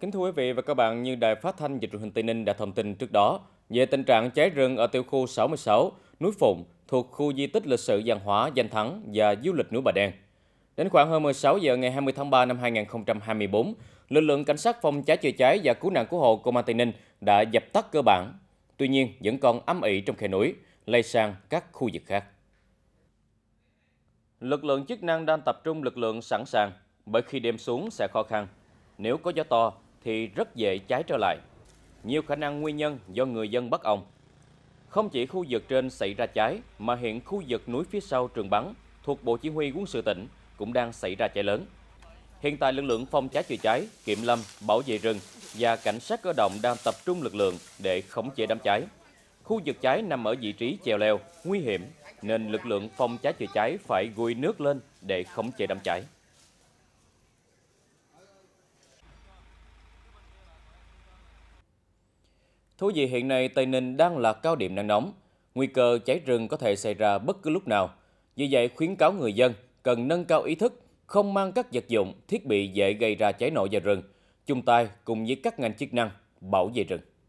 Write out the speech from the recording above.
Kính thưa quý vị và các bạn, như Đài Phát thanh dịch Truyền hình Tây Ninh đã thông tin trước đó về tình trạng cháy rừng ở tiểu khu 66 núi Phụng thuộc khu di tích lịch sử văn hóa Danh Thắng và du lịch núi Bà Đen. Đến khoảng hơn 16 giờ ngày 20 tháng 3 năm 2024, lực lượng cảnh sát phòng cháy chữa cháy và cứu nạn cứu hộ công an Tây Ninh đã dập tắt cơ bản. Tuy nhiên, vẫn còn âm ỉ trong khe núi, lây sang các khu vực khác. Lực lượng chức năng đang tập trung lực lượng sẵn sàng, bởi khi đêm xuống sẽ khó khăn. Nếu có gió to, thì rất dễ cháy trở lại. Nhiều khả năng nguyên nhân do người dân bất ổn. Không chỉ khu vực trên xảy ra cháy mà hiện khu vực núi phía sau trường bắn thuộc Bộ Chỉ huy quân sự tỉnh cũng đang xảy ra cháy lớn. Hiện tại lực lượng phòng cháy chữa cháy, kiểm lâm, bảo vệ rừng và cảnh sát cơ động đang tập trung lực lượng để khống chế đám cháy. Khu vực cháy nằm ở vị trí chèo leo, nguy hiểm nên lực lượng phòng cháy chữa cháy phải gùi nước lên để khống chế đám cháy. Thú vị hiện nay Tây Ninh đang là cao điểm nắng nóng, nguy cơ cháy rừng có thể xảy ra bất cứ lúc nào. Vì vậy khuyến cáo người dân cần nâng cao ý thức, không mang các vật dụng, thiết bị dễ gây ra cháy nổ vào rừng, chung tay cùng với các ngành chức năng bảo vệ rừng.